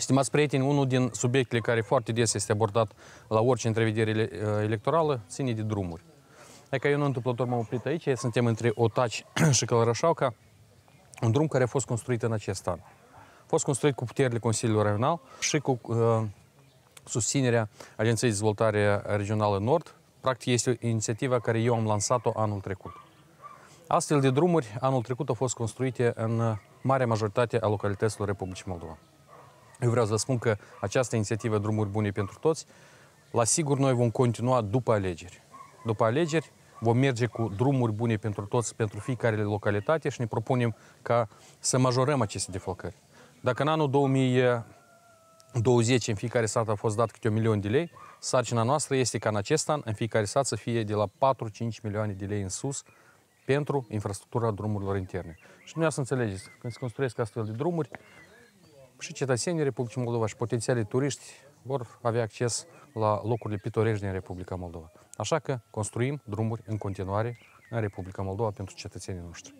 Stimați prieteni, unul din subiectele care foarte des este abordat la orice întrevedere ă, electorală ține de drumuri. Dacă eu nu întâmplător m-am oprit aici, suntem între Otaci și Călărășauca, un drum care a fost construit în acest an. A fost construit cu puterile Consiliului Regional și cu uh, susținerea Agenției de Dezvoltare Regională Nord. Practic este o inițiativă care eu am lansat-o anul trecut. Astfel de drumuri anul trecut au fost construite în marea majoritate a localităților Republicii Moldova. Eu vreau să vă spun că această inițiativă Drumuri Bune pentru Toți, la sigur noi vom continua după alegeri. După alegeri vom merge cu drumuri bune pentru toți, pentru fiecare localitate și ne propunem ca să majorăm aceste deflocări. Dacă în anul 2020 în fiecare sat a fost dat câte un milion de lei, sarcina noastră este ca în acest an în fiecare sat să fie de la 4-5 milioane de lei în sus pentru infrastructura drumurilor interne. Și dumneavoastră înțelegeți, când se construiesc astfel de drumuri, și cetățenii Republicii Moldova și potențialii turiști vor avea acces la locurile pitorești din Republica Moldova. Așa că construim drumuri în continuare în Republica Moldova pentru cetățenii noștri.